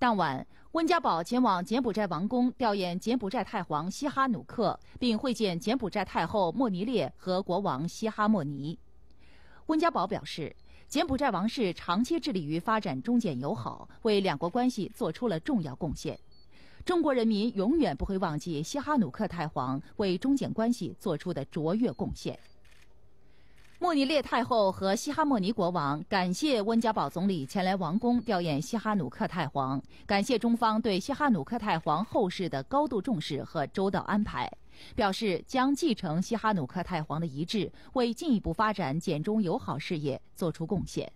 当晚，温家宝前往柬埔寨王宫吊唁柬埔寨太皇西哈努克，并会见柬埔寨太后莫尼列和国王西哈莫尼。温家宝表示，柬埔寨王室长期致力于发展中柬友好，为两国关系做出了重要贡献。中国人民永远不会忘记西哈努克太皇为中柬关系做出的卓越贡献。莫尼列太后和西哈莫尼国王感谢温家宝总理前来王宫吊唁西哈努克太皇，感谢中方对西哈努克太皇后事的高度重视和周到安排，表示将继承西哈努克太皇的遗志，为进一步发展柬中友好事业作出贡献。